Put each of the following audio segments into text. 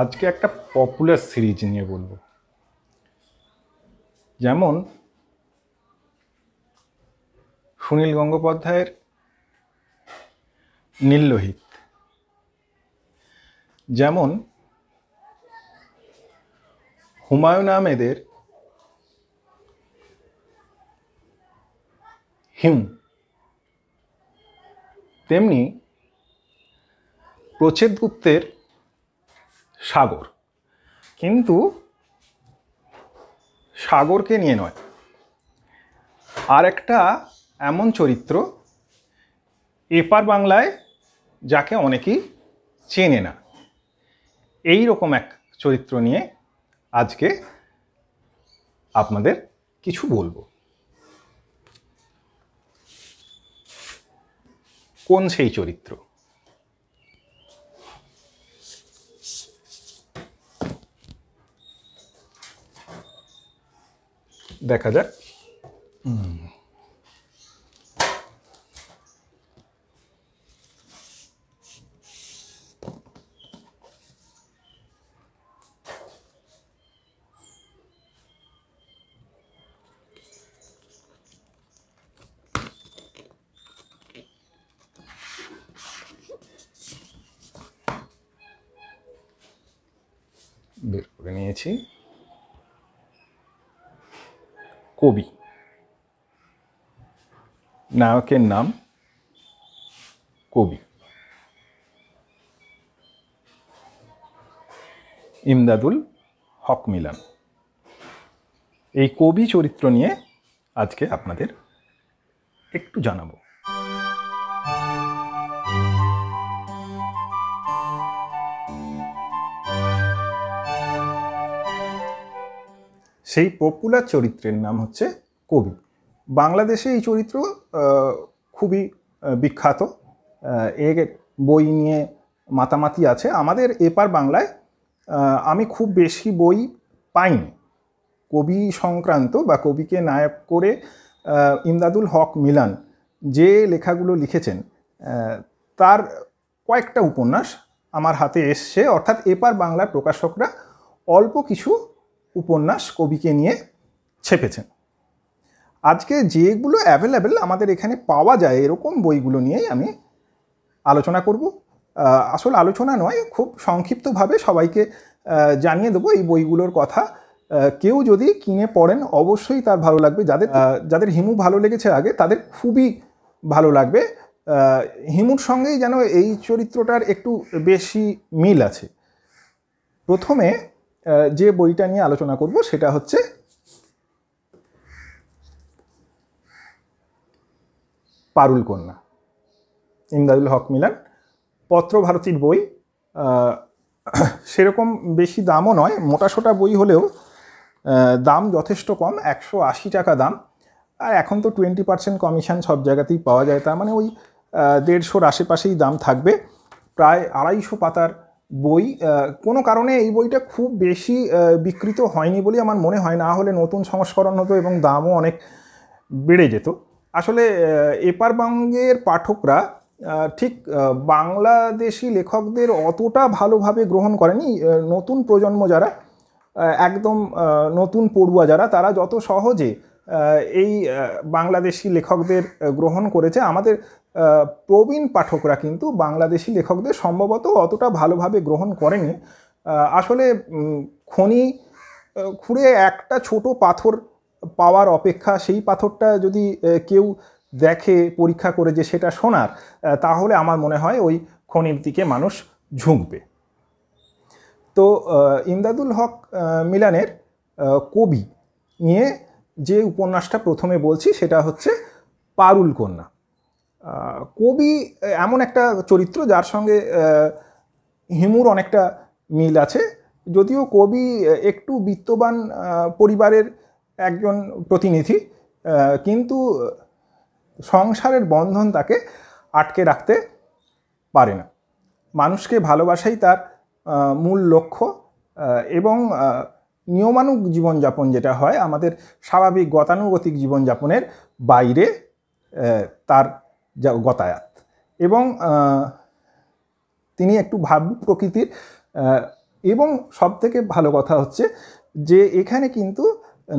আজকে একটা popular series নিয়ে বলবো যেমন সুনীল গঙ্গোপাধ্যায়ের নীলোহিত যেমন হুমায়ুন আহমেদের হিম তেমনি প্রচেদ গুপ্তের সাগর কিন্তু সাগরকে নিয়ে নয় আর একটা এমন চরিত্র এপার বাংলায় যাকে অনেকেই চেনে না এই রকম এক চরিত্র নিয়ে আজকে আপনাদের কিছু বলবো কোন সেই চরিত্র দেখা যাক বের করে নিয়েছি কবি নায়কের নাম কবি ইমদাদুল হক মিলান এই কবি চরিত্র নিয়ে আজকে আপনাদের একটু জানাবো সেই পপুলার চরিত্রের নাম হচ্ছে কবি বাংলাদেশে এই চরিত্র খুবই বিখ্যাত এর বই নিয়ে মাতামাতি আছে আমাদের এপার বাংলায় আমি খুব বেশি বই পাইনি কবি সংক্রান্ত বা কবিকে নায়ক করে ইমদাদুল হক মিলান যে লেখাগুলো লিখেছেন তার কয়েকটা উপন্যাস আমার হাতে এসছে অর্থাৎ এপার বাংলার প্রকাশকরা অল্প কিছু উপন্যাস কবিকে নিয়ে ছেপেছেন আজকে যেগুলো অ্যাভেলেবেল আমাদের এখানে পাওয়া যায় এরকম বইগুলো নিয়েই আমি আলোচনা করব আসল আলোচনা নয় খুব সংক্ষিপ্তভাবে সবাইকে জানিয়ে দেবো এই বইগুলোর কথা কেউ যদি কিনে পড়েন অবশ্যই তার ভালো লাগবে যাদের যাদের হিমু ভালো লেগেছে আগে তাদের খুবই ভালো লাগবে হিমুর সঙ্গেই যেন এই চরিত্রটার একটু বেশি মিল আছে প্রথমে যে বইটা নিয়ে আলোচনা করব সেটা হচ্ছে পারুল কন্যা ইমদাদুল হক মিলান পত্রভারতীর বই সেরকম বেশি দামও নয় মোটাসোটা বই হলেও দাম যথেষ্ট কম একশো আশি টাকা দাম আর এখন তো টোয়েন্টি পার্সেন্ট কমিশন সব জায়গাতেই পাওয়া যায় তার মানে ওই দেড়শোর আশেপাশেই দাম থাকবে প্রায় আড়াইশো পাতার বই কোনো কারণে এই বইটা খুব বেশি বিকৃত হয়নি বলে আমার মনে হয় না হলে নতুন সংস্করণ হতো এবং দামও অনেক বেড়ে যেত আসলে এপার বঙ্গের পাঠকরা ঠিক বাংলাদেশি লেখকদের অতটা ভালোভাবে গ্রহণ করেনি নতুন প্রজন্ম যারা একদম নতুন পড়ুয়া যারা তারা যত সহজে এই বাংলাদেশি লেখকদের গ্রহণ করেছে আমাদের প্রবীণ পাঠকরা কিন্তু বাংলাদেশি লেখকদের সম্ভবত অতটা ভালোভাবে গ্রহণ করেনি আসলে খনি খুঁড়ে একটা ছোট পাথর পাওয়ার অপেক্ষা সেই পাথরটা যদি কেউ দেখে পরীক্ষা করে যে সেটা শোনার তাহলে আমার মনে হয় ওই খনির দিকে মানুষ ঝুঁকবে তো ইমদাদুল হক মিলানের কবি নিয়ে যে উপন্যাসটা প্রথমে বলছি সেটা হচ্ছে পারুল কন্যা কবি এমন একটা চরিত্র যার সঙ্গে হিমুর অনেকটা মিল আছে যদিও কবি একটু বিত্তবান পরিবারের একজন প্রতিনিধি কিন্তু সংসারের বন্ধন তাকে আটকে রাখতে পারে না মানুষকে ভালোবাসাই তার মূল লক্ষ্য এবং নিয়মানুগ জীবনযাপন যেটা হয় আমাদের স্বাভাবিক গতানুগতিক জীবনযাপনের বাইরে তার যা গতায়াত এবং তিনি একটু ভাব প্রকৃতির এবং সবথেকে ভালো কথা হচ্ছে যে এখানে কিন্তু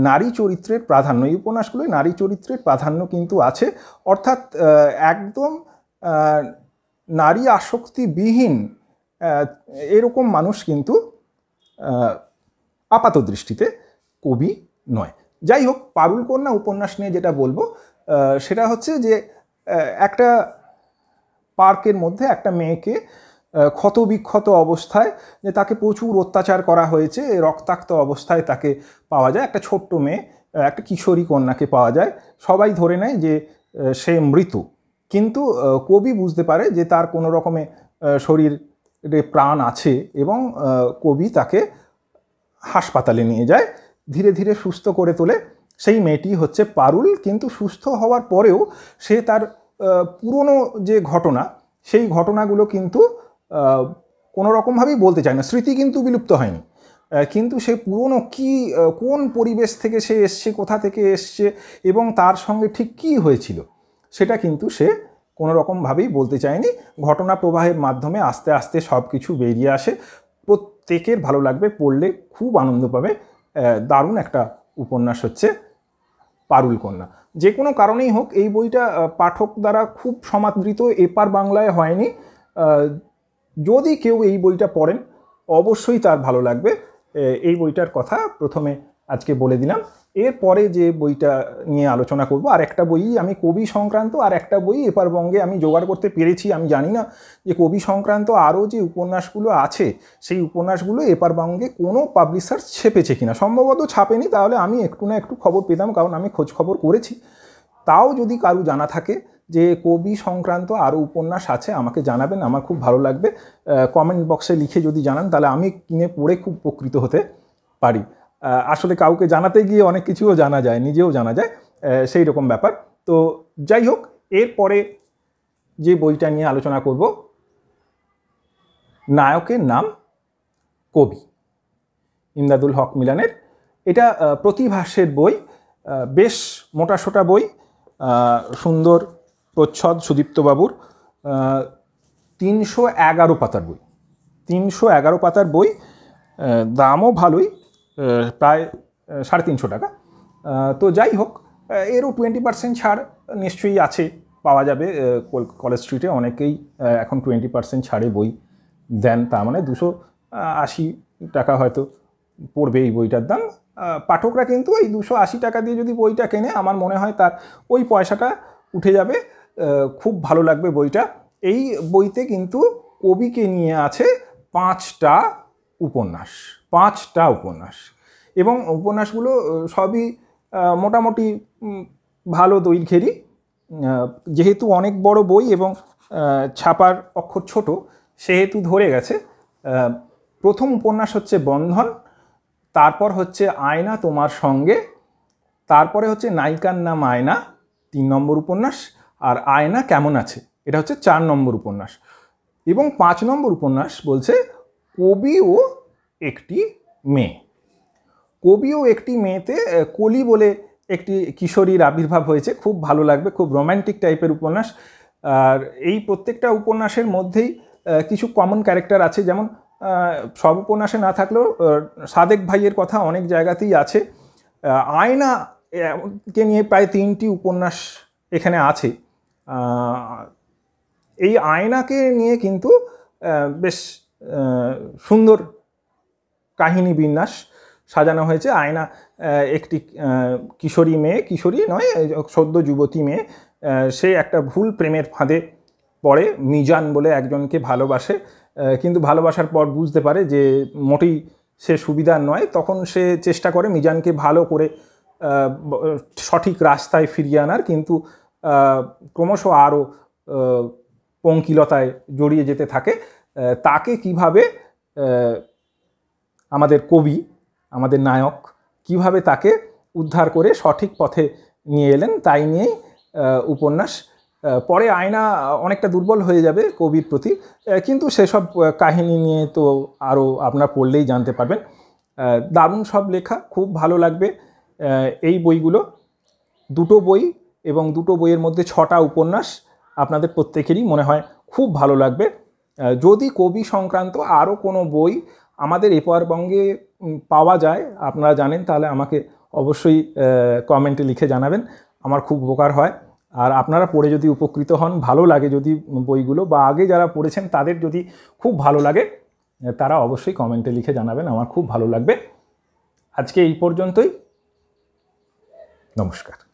নারী চরিত্রের প্রাধান্য এই উপন্যাসগুলোয় নারী চরিত্রের প্রাধান্য কিন্তু আছে অর্থাৎ একদম নারী আসক্তিবিহীন এরকম মানুষ কিন্তু আপাত দৃষ্টিতে কবি নয় যাই হোক পারুল কন্যা উপন্যাস নিয়ে যেটা বলবো সেটা হচ্ছে যে একটা পার্কের মধ্যে একটা মেয়েকে ক্ষতবিক্ষত অবস্থায় যে তাকে প্রচুর অত্যাচার করা হয়েছে রক্তাক্ত অবস্থায় তাকে পাওয়া যায় একটা ছোট্ট মেয়ে একটা কিশোরী কন্যাকে পাওয়া যায় সবাই ধরে নেয় যে সে মৃত কিন্তু কবি বুঝতে পারে যে তার কোনো রকমে শরীরে প্রাণ আছে এবং কবি তাকে হাসপাতালে নিয়ে যায় ধীরে ধীরে সুস্থ করে তোলে সেই মেয়েটি হচ্ছে পারুল কিন্তু সুস্থ হওয়ার পরেও সে তার পুরনো যে ঘটনা সেই ঘটনাগুলো কিন্তু কোনোরকমভাবেই বলতে চায় না স্মৃতি কিন্তু বিলুপ্ত হয়নি কিন্তু সে পুরনো কি কোন পরিবেশ থেকে সে এসছে কোথা থেকে এসছে এবং তার সঙ্গে ঠিক কী হয়েছিল সেটা কিন্তু সে কোনোরকমভাবেই বলতে চায়নি ঘটনা প্রবাহের মাধ্যমে আস্তে আস্তে সব কিছু বেরিয়ে আসে প্রত্যেকের ভালো লাগবে পড়লে খুব আনন্দ পাবে দারুণ একটা উপন্যাস হচ্ছে পারুল কন্যা যে কোনো কারণেই হোক এই বইটা পাঠক দ্বারা খুব সমাদৃত এপার বাংলায় হয়নি যদি কেউ এই বইটা পড়েন অবশ্যই তার ভালো লাগবে এই বইটার কথা প্রথমে আজকে বলে দিলাম এরপরে যে বইটা নিয়ে আলোচনা করব আর একটা বই আমি কবি সংক্রান্ত আর একটা বই এপারবঙ্গে আমি জোগাড় করতে পেরেছি আমি জানি না যে কবি সংক্রান্ত আরও যে উপন্যাসগুলো আছে সেই উপন্যাসগুলো এপারবঙ্গে কোনো পাবলিশার ছেপেছে কিনা সম্ভবত ছাপেনি তাহলে আমি একটু না একটু খবর পেতাম কারণ আমি খোঁজ খবর করেছি তাও যদি কারু জানা থাকে যে কবি সংক্রান্ত আরও উপন্যাস আছে আমাকে জানাবেন আমার খুব ভালো লাগবে কমেন্ট বক্সে লিখে যদি জানান তাহলে আমি কিনে পড়ে খুব উপকৃত হতে পারি আসলে কাউকে জানাতে গিয়ে অনেক কিছুও জানা যায় নিজেও জানা যায় সেই রকম ব্যাপার তো যাই হোক এরপরে যে বইটা নিয়ে আলোচনা করব নায়কের নাম কবি ইমদাদুল হক মিলানের এটা প্রতিভাসের বই বেশ মোটাসোটা বই সুন্দর প্রচ্ছদ সুদীপ্তবাবুর তিনশো এগারো পাতার বই তিনশো এগারো পাতার বই দামও ভালোই প্রায় সাড়ে তিনশো টাকা তো যাই হোক এরও টোয়েন্টি পার্সেন্ট ছাড় নিশ্চয়ই আছে পাওয়া যাবে কলেজ স্ট্রিটে অনেকেই এখন টোয়েন্টি পার্সেন্ট ছাড়ে বই দেন তার মানে দুশো আশি টাকা হয়তো পড়বে এই বইটার দাম পাঠকরা কিন্তু এই দুশো আশি টাকা দিয়ে যদি বইটা কেনে আমার মনে হয় তার ওই পয়সাটা উঠে যাবে খুব ভালো লাগবে বইটা এই বইতে কিন্তু কবিকে নিয়ে আছে পাঁচটা উপন্যাস পাঁচটা উপন্যাস এবং উপন্যাসগুলো সবই মোটামুটি ভালো দৈর্ঘেরই যেহেতু অনেক বড় বই এবং ছাপার অক্ষর ছোট সেহেতু ধরে গেছে প্রথম উপন্যাস হচ্ছে বন্ধন তারপর হচ্ছে আয়না তোমার সঙ্গে তারপরে হচ্ছে নায়িকার নাম আয়না তিন নম্বর উপন্যাস আর আয়না কেমন আছে এটা হচ্ছে চার নম্বর উপন্যাস এবং পাঁচ নম্বর উপন্যাস বলছে কবি ও একটি মেয়ে কবি ও একটি মেয়েতে কলি বলে একটি কিশোরীর আবির্ভাব হয়েছে খুব ভালো লাগবে খুব রোম্যান্টিক টাইপের উপন্যাস আর এই প্রত্যেকটা উপন্যাসের মধ্যেই কিছু কমন ক্যারেক্টার আছে যেমন সব উপন্যাসে না থাকলেও সাদেক ভাইয়ের কথা অনেক জায়গাতেই আছে আয়না কে নিয়ে প্রায় তিনটি উপন্যাস এখানে আছে এই আয়নাকে নিয়ে কিন্তু বেশ সুন্দর কাহিনী বিন্যাস সাজানো হয়েছে আয়না একটি কিশোরী মেয়ে কিশোরী নয় সদ্য যুবতী মেয়ে সে একটা ভুল প্রেমের ফাঁদে পড়ে মিজান বলে একজনকে ভালোবাসে কিন্তু ভালোবাসার পর বুঝতে পারে যে মোটেই সে সুবিধার নয় তখন সে চেষ্টা করে মিজানকে ভালো করে সঠিক রাস্তায় ফিরিয়ে আনার কিন্তু ক্রমশ আরও পঙ্কিলতায় জড়িয়ে যেতে থাকে তাকে কিভাবে আমাদের কবি আমাদের নায়ক কিভাবে তাকে উদ্ধার করে সঠিক পথে নিয়ে এলেন তাই নিয়েই উপন্যাস পরে আয়না অনেকটা দুর্বল হয়ে যাবে কবির প্রতি কিন্তু সেসব কাহিনী নিয়ে তো আরও আপনার পড়লেই জানতে পারবেন দারুণ সব লেখা খুব ভালো লাগবে এই বইগুলো দুটো বই এবং দুটো বইয়ের মধ্যে ছটা উপন্যাস আপনাদের প্রত্যেকেরই মনে হয় খুব ভালো লাগবে যদি কবি সংক্রান্ত আরও কোনো বই আমাদের এপারবঙ্গে পাওয়া যায় আপনারা জানেন তাহলে আমাকে অবশ্যই কমেন্টে লিখে জানাবেন আমার খুব উপকার হয় আর আপনারা পড়ে যদি উপকৃত হন ভালো লাগে যদি বইগুলো বা আগে যারা পড়েছেন তাদের যদি খুব ভালো লাগে তারা অবশ্যই কমেন্টে লিখে জানাবেন আমার খুব ভালো লাগবে আজকে এই পর্যন্তই নমস্কার